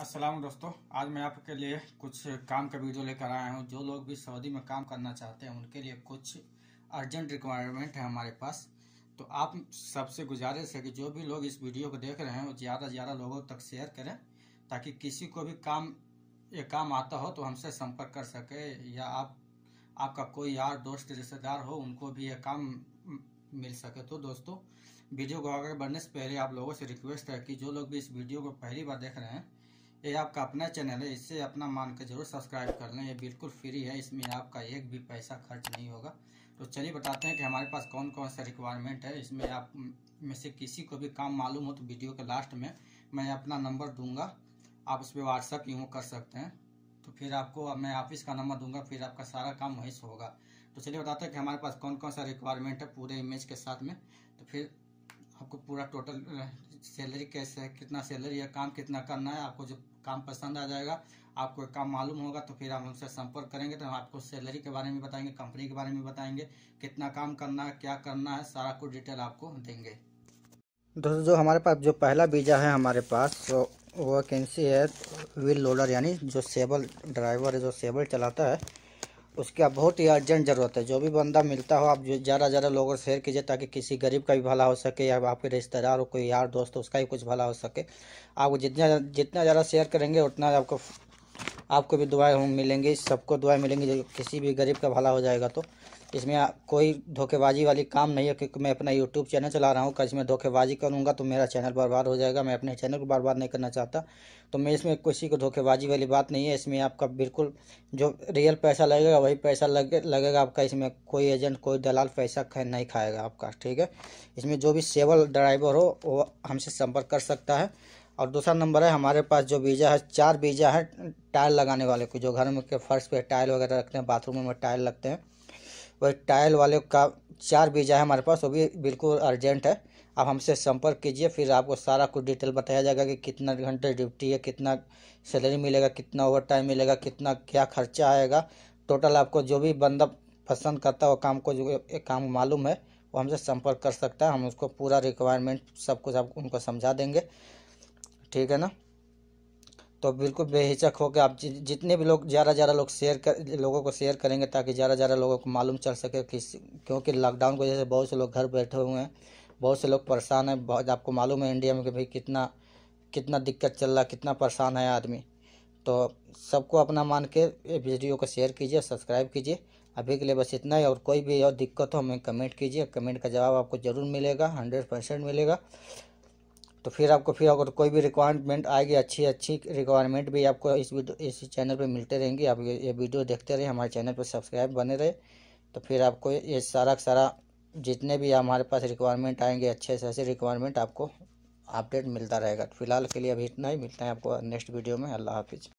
असलम दोस्तों आज मैं आपके लिए कुछ काम का वीडियो लेकर आया हूँ जो लोग भी सऊदी में काम करना चाहते हैं उनके लिए कुछ अर्जेंट रिक्वायरमेंट है हमारे पास तो आप सबसे गुजारिश है कि जो भी लोग इस वीडियो को देख रहे हैं वो ज़्यादा से ज़्यादा लोगों तक शेयर करें ताकि किसी को भी काम ये काम आता हो तो हमसे संपर्क कर सके या आप आपका कोई यार दोस्त रिश्तेदार हो उनको भी यह काम मिल सके तो दोस्तों वीडियो को आगे बढ़ने से पहले आप लोगों से रिक्वेस्ट है कि जो लोग भी इस वीडियो को पहली बार देख रहे हैं ये आपका अपना चैनल है इससे अपना मान कर जरूर सब्सक्राइब कर लें ये बिल्कुल फ्री है इसमें आपका एक भी पैसा खर्च नहीं होगा तो चलिए बताते हैं कि हमारे पास कौन कौन सा रिक्वायरमेंट है इसमें आप में से किसी को भी काम मालूम हो तो वीडियो के लास्ट में मैं अपना नंबर दूंगा आप उस पर व्हाट्सअप यूँ कर सकते हैं तो फिर आपको मैं ऑफिस का नंबर दूंगा फिर आपका सारा काम वहीं से होगा तो चलिए बताते हैं कि हमारे पास कौन कौन सा रिक्वायरमेंट है पूरे इमेज के साथ में तो फिर आपको पूरा टोटल सैलरी कैसे कितना सैलरी है काम कितना करना है आपको जब काम पसंद आ जाएगा आपको काम मालूम होगा तो फिर हम उनसे संपर्क करेंगे तो हम आपको सैलरी के बारे में बताएंगे कंपनी के बारे में बताएंगे कितना काम करना है क्या करना है सारा कुछ डिटेल आपको देंगे दोस्तों जो हमारे पास जो पहला वीज़ा है हमारे पास तो वैकेंसी है व्हील लोडर यानी जो सेबल ड्राइवर है जो सेबल चलाता है उसकी अब बहुत ही अर्जेंट ज़रूरत है जो भी बंदा मिलता हो आप ज़्यादा ज़्यादा लोगों से शेयर कीजिए ताकि किसी गरीब का भी भला हो सके या आपके रिश्तेदार हो कोई यार दोस्त उसका भी कुछ भला हो सके आपको जितना जितना ज़्यादा शेयर करेंगे उतना आपको आपको भी दुआएँ मिलेंगी सबको दुआएँ मिलेंगी किसी भी गरीब का भला हो जाएगा तो इसमें कोई धोखेबाजी वाली काम नहीं है क्योंकि मैं अपना यूट्यूब चैनल चला रहा हूँ कल इसमें धोखेबाजी करूँगा तो मेरा चैनल बर्बाद हो जाएगा मैं अपने चैनल को बर्बाद नहीं करना चाहता तो मैं इसमें किसी को धोखेबाजी वाली बात नहीं है इसमें आपका बिल्कुल जो रियल पैसा लगेगा वही पैसा लगे लगेगा आपका इसमें कोई एजेंट कोई दलाल पैसा खै, नहीं खाएगा आपका ठीक है इसमें जो भी सेवल ड्राइवर हो वो हमसे संपर्क कर सकता है और दूसरा नंबर है हमारे पास जो बीजा है चार बीजा है टायर लगाने वाले को जो घर में के फर्श पे टायर वगैरह रखते हैं बाथरूम में टायर लगते हैं वही टाइल वाले का चार बीजा है हमारे पास वो भी बिल्कुल अर्जेंट है आप हमसे संपर्क कीजिए फिर आपको सारा कुछ डिटेल बताया जाएगा कि कितना घंटे ड्यूटी है कितना सैलरी मिलेगा कितना ओवर टाइम मिलेगा कितना क्या खर्चा आएगा टोटल आपको जो भी बंदा पसंद करता है वो काम को जो एक काम मालूम है वो हमसे संपर्क कर सकता है हम उसको पूरा रिक्वायरमेंट सब कुछ आप उनको समझा देंगे ठीक है ना तो बिल्कुल बेहिचक होकर आप जितने भी लोग ज़्यादा ज़्यादा लोग शेयर कर लोगों को शेयर करेंगे ताकि ज़्यादा ज़्यादा लोगों को मालूम चल सके कि क्योंकि लॉकडाउन की वजह से बहुत से लोग घर बैठे हुए हैं बहुत से लोग परेशान हैं बहुत आपको मालूम है इंडिया में कि भाई कितना कितना दिक्कत चल रहा है कितना परेशान है आदमी तो सबको अपना मान के वीडियो को शेयर कीजिए सब्सक्राइब कीजिए अभी के लिए बस इतना ही और कोई भी और दिक्कत हो हमें कमेंट कीजिए कमेंट का जवाब आपको ज़रूर मिलेगा हंड्रेड परसेंट मिलेगा तो फिर आपको फिर अगर कोई भी रिक्वायरमेंट आएगी अच्छी अच्छी रिक्वायरमेंट भी आपको इस वीडियो इस चैनल पे मिलते रहेंगी आप ये, ये वीडियो देखते रहें हमारे चैनल पर सब्सक्राइब बने रहे तो फिर आपको ये सारा सारा जितने भी हमारे पास रिक्वायरमेंट आएंगे अच्छे से अच्छे रिक्वायरमेंट आपको अपडेट मिलता रहेगा फिलहाल के लिए अभी इतना ही मिलता है आपको नेक्स्ट वीडियो में अल्लाह हाफिज़